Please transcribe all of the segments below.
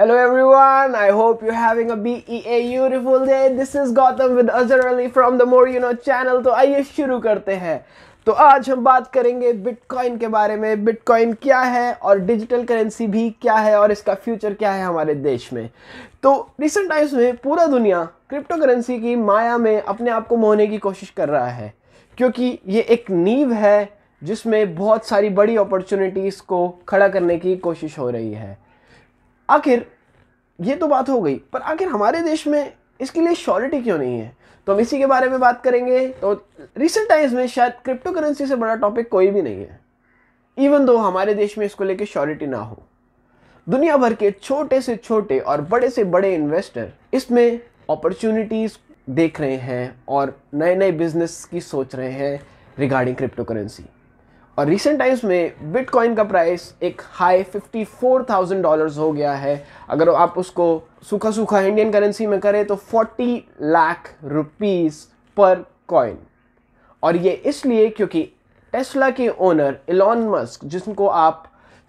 Hello everyone, I hope you're having a BEA beautiful day. This is Gautam with Azhar Ali from the More You Know channel. तो आइए शुरू करते हैं तो आज हम बात करेंगे बिटकॉइन के बारे में बिटकॉइन क्या है और डिजिटल करेंसी भी क्या है और इसका फ्यूचर क्या है हमारे देश में तो रिसेंट टाइम्स में पूरा दुनिया क्रिप्टो करेंसी की माया में अपने आप को मोहने की कोशिश कर रहा है क्योंकि ये एक नींव है जिसमें बहुत सारी बड़ी अपॉर्चुनिटीज़ को खड़ा करने की कोशिश हो रही है आखिर ये तो बात हो गई पर आखिर हमारे देश में इसके लिए श्योरिटी क्यों नहीं है तो हम इसी के बारे में बात करेंगे तो रिसेंट टाइम्स में शायद क्रिप्टो करेंसी से बड़ा टॉपिक कोई भी नहीं है इवन दो हमारे देश में इसको लेकर श्योरिटी ना हो दुनिया भर के छोटे से छोटे और बड़े से बड़े इन्वेस्टर इसमें अपॉर्चुनिटीज देख रहे हैं और नए नए बिजनेस की सोच रहे हैं रिगार्डिंग क्रिप्टो करेंसी और रिसेंट टाइम्स में बिटकॉइन का प्राइस एक high fifty four thousand dollars हो गया है अगर आप उसको सूखा सूखा इंडियन करेंसी में करें तो फोर्टी लाख रुपीस पर कॉइन और ये इसलिए क्योंकि टेस्ला के ओनर एलॉन मस्क जिनको आप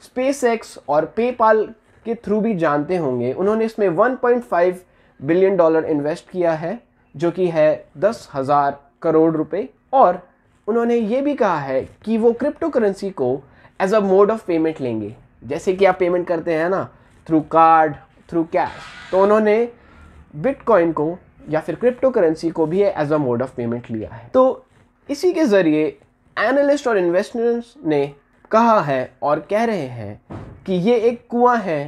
स्पेस एक्स और पेपाल के थ्रू भी जानते होंगे उन्होंने इसमें 1.5 बिलियन डॉलर इन्वेस्ट किया है जो कि है दस हज़ार करोड़ रुपए और उन्होंने ये भी कहा है कि वो क्रिप्टो करेंसी को as a mode of payment लेंगे जैसे कि आप पेमेंट करते हैं ना थ्रू कार्ड थ्रू कैश तो उन्होंने बिटकॉइन को या फिर क्रिप्टो करेंसी को भी as a mode of payment लिया है तो इसी के ज़रिए एनालिस्ट और इन्वेस्टर्स ने कहा है और कह रहे हैं कि ये एक कुआं है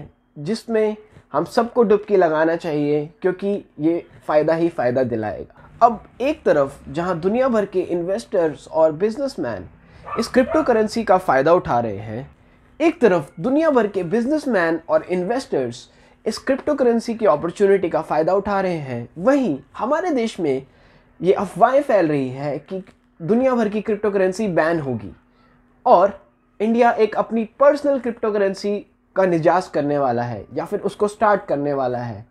जिसमें हम सबको डुबकी लगाना चाहिए क्योंकि ये फ़ायदा ही फ़ायदा दिलाएगा अब एक तरफ जहां दुनिया भर के इन्वेस्टर्स और बिजनेसमैन इस क्रिप्टो करेंसी का फ़ायदा उठा रहे हैं एक तरफ दुनिया भर के बिजनेसमैन और इन्वेस्टर्स इस क्रिप्टो करेंसी की अपॉर्चुनिटी का फ़ायदा उठा रहे हैं वहीं हमारे देश में ये अफवाहें फैल रही है कि दुनिया भर की क्रिप्टो करेंसी बैन होगी और इंडिया एक अपनी पर्सनल क्रिप्टो करेंसी का निजास करने वाला है या फिर उसको स्टार्ट करने वाला है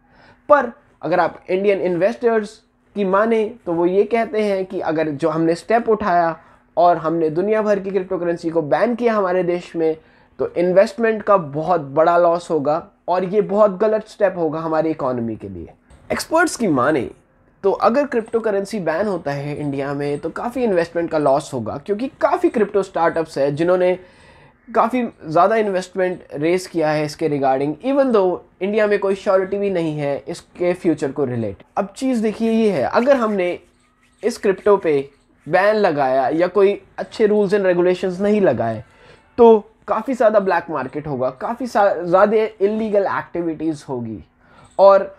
पर अगर आप इंडियन इन्वेस्टर्स की माने तो वो ये कहते हैं कि अगर जो हमने स्टेप उठाया और हमने दुनिया भर की क्रिप्टो करेंसी को बैन किया हमारे देश में तो इन्वेस्टमेंट का बहुत बड़ा लॉस होगा और ये बहुत गलत स्टेप होगा हमारी इकोनॉमी के लिए एक्सपर्ट्स की माने तो अगर क्रिप्टो करेंसी बैन होता है इंडिया में तो काफ़ी इन्वेस्टमेंट का लॉस होगा क्योंकि काफ़ी क्रिप्टो स्टार्टअप्स है जिन्होंने काफ़ी ज़्यादा इन्वेस्टमेंट रेस किया है इसके रिगार्डिंग इवन दो इंडिया में कोई श्योरिटी भी नहीं है इसके फ्यूचर को रिलेट अब चीज़ देखिए ये है अगर हमने इस क्रिप्टो पे बैन लगाया या कोई अच्छे रूल्स एंड रेगुलेशंस नहीं लगाए तो काफ़ी ज़्यादा ब्लैक मार्केट होगा काफ़ी ज़्यादा इलीगल एक्टिविटीज़ होगी और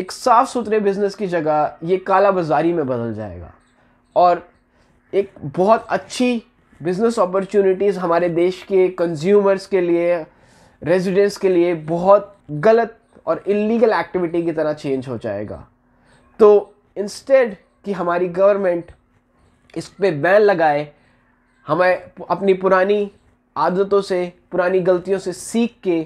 एक साफ़ सुथरे बिज़नेस की जगह ये काला बाजारी में बदल जाएगा और एक बहुत अच्छी बिज़नेस अपॉर्चुनिटीज़ हमारे देश के कंज्यूमर्स के लिए रेजिडेंट्स के लिए बहुत गलत और इलीगल एक्टिविटी की तरह चेंज हो जाएगा तो इंस्टेड कि हमारी गवर्नमेंट इस पर बैन लगाए हमें अपनी पुरानी आदतों से पुरानी गलतियों से सीख के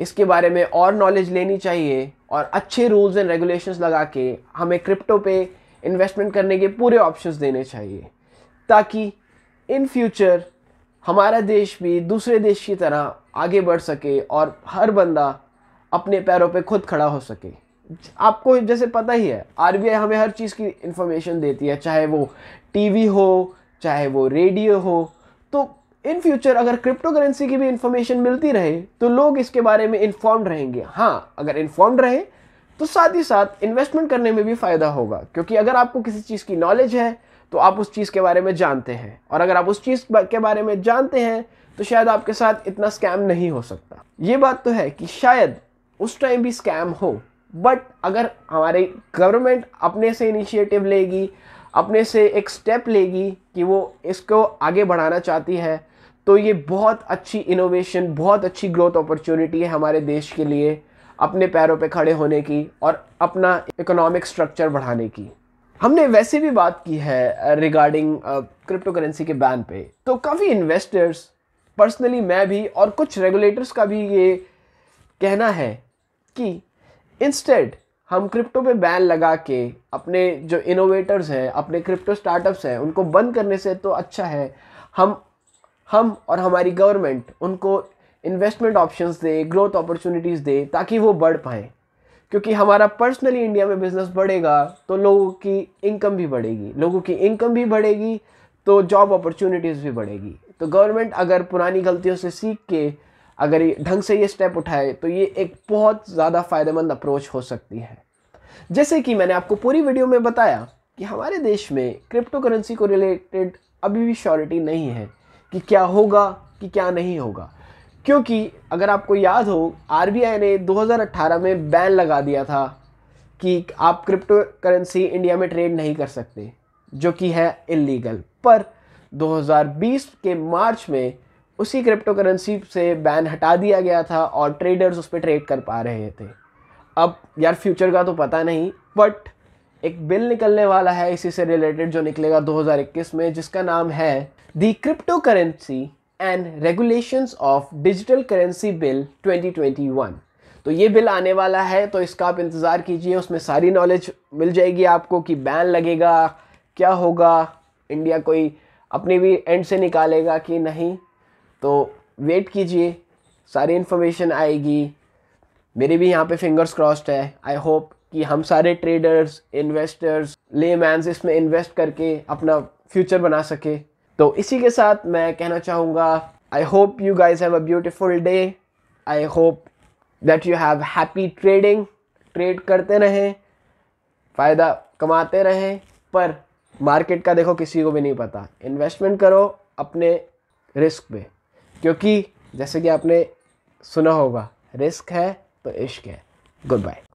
इसके बारे में और नॉलेज लेनी चाहिए और अच्छे रूल्स एंड रेगुलेशंस लगा के हमें क्रिप्टो पे इन्वेस्टमेंट करने के पूरे ऑप्शंस देने चाहिए ताकि इन फ्यूचर हमारा देश भी दूसरे देश की तरह आगे बढ़ सके और हर बंदा अपने पैरों पे खुद खड़ा हो सके आपको जैसे पता ही है आर हमें हर चीज़ की इन्फॉर्मेशन देती है चाहे वो टीवी हो चाहे वो रेडियो हो तो इन फ्यूचर अगर क्रिप्टो करेंसी की भी इन्फॉर्मेशन मिलती रहे तो लोग इसके बारे में इंफॉर्म रहेंगे हाँ अगर इन्फॉर्म्ड रहे तो साथ ही साथ इन्वेस्टमेंट करने में भी फ़ायदा होगा क्योंकि अगर आपको किसी चीज़ की नॉलेज है तो आप उस चीज़ के बारे में जानते हैं और अगर आप उस चीज़ के बारे में जानते हैं तो शायद आपके साथ इतना स्कैम नहीं हो सकता ये बात तो है कि शायद उस टाइम भी स्कैम हो बट अगर हमारी गवर्नमेंट अपने से इनिशिएटिव लेगी अपने से एक स्टेप लेगी कि वो इसको आगे बढ़ाना चाहती है तो ये बहुत अच्छी इनोवेशन बहुत अच्छी ग्रोथ अपॉर्चुनिटी है हमारे देश के लिए अपने पैरों पे खड़े होने की और अपना इकोनॉमिक स्ट्रक्चर बढ़ाने की हमने वैसे भी बात की है रिगार्डिंग क्रिप्टो करेंसी के बैन पे तो काफ़ी इन्वेस्टर्स पर्सनली मैं भी और कुछ रेगुलेटर्स का भी ये कहना है कि इंस्टेड हम क्रिप्टो पे बैन लगा के अपने जो इनोवेटर्स हैं अपने क्रिप्टो स्टार्टअप्स हैं उनको बंद करने से तो अच्छा है हम हम और हमारी गवर्नमेंट उनको इन्वेस्टमेंट ऑप्शंस दे ग्रोथ अपॉर्चुनिटीज़ दे ताकि वो बढ़ पाएँ क्योंकि हमारा पर्सनली इंडिया में बिज़नेस बढ़ेगा तो लोगों की इनकम भी बढ़ेगी लोगों की इनकम भी बढ़ेगी तो जॉब अपॉर्चुनिटीज़ भी बढ़ेगी तो गवर्नमेंट अगर पुरानी गलतियों से सीख के अगर ढंग से ये स्टेप उठाए तो ये एक बहुत ज़्यादा फ़ायदेमंद अप्रोच हो सकती है जैसे कि मैंने आपको पूरी वीडियो में बताया कि हमारे देश में क्रिप्टो करेंसी को रिलेटेड अभी भी श्योरिटी नहीं है कि क्या होगा कि क्या नहीं होगा क्योंकि अगर आपको याद हो आर ने 2018 में बैन लगा दिया था कि आप क्रिप्टो करेंसी इंडिया में ट्रेड नहीं कर सकते जो कि है इलीगल पर 2020 के मार्च में उसी क्रिप्टो करेंसी से बैन हटा दिया गया था और ट्रेडर्स उस पर ट्रेड कर पा रहे थे अब यार फ्यूचर का तो पता नहीं बट एक बिल निकलने वाला है इसी से रिलेटेड जो निकलेगा 2021 में जिसका नाम है the crypto currency and regulations of digital currency bill 2021 तो ये बिल आने वाला है तो इसका आप इंतज़ार कीजिए उसमें सारी नॉलेज मिल जाएगी आपको कि बैन लगेगा क्या होगा इंडिया कोई अपने भी एंड से निकालेगा कि नहीं तो वेट कीजिए सारी इन्फॉर्मेशन आएगी मेरे भी यहाँ पे फिंगर्स क्रॉस्ड है आई होप कि हम सारे ट्रेडर्स इन्वेस्टर्स ले इसमें इन्वेस्ट करके अपना फ्यूचर बना सके तो इसी के साथ मैं कहना चाहूँगा I hope you guys have a beautiful day I hope that you have happy trading trade करते रहें फ़ायदा कमाते रहें पर मार्केट का देखो किसी को भी नहीं पता इन्वेस्टमेंट करो अपने रिस्क पे क्योंकि जैसे कि आपने सुना होगा रिस्क है तो इश्क है गुड बाय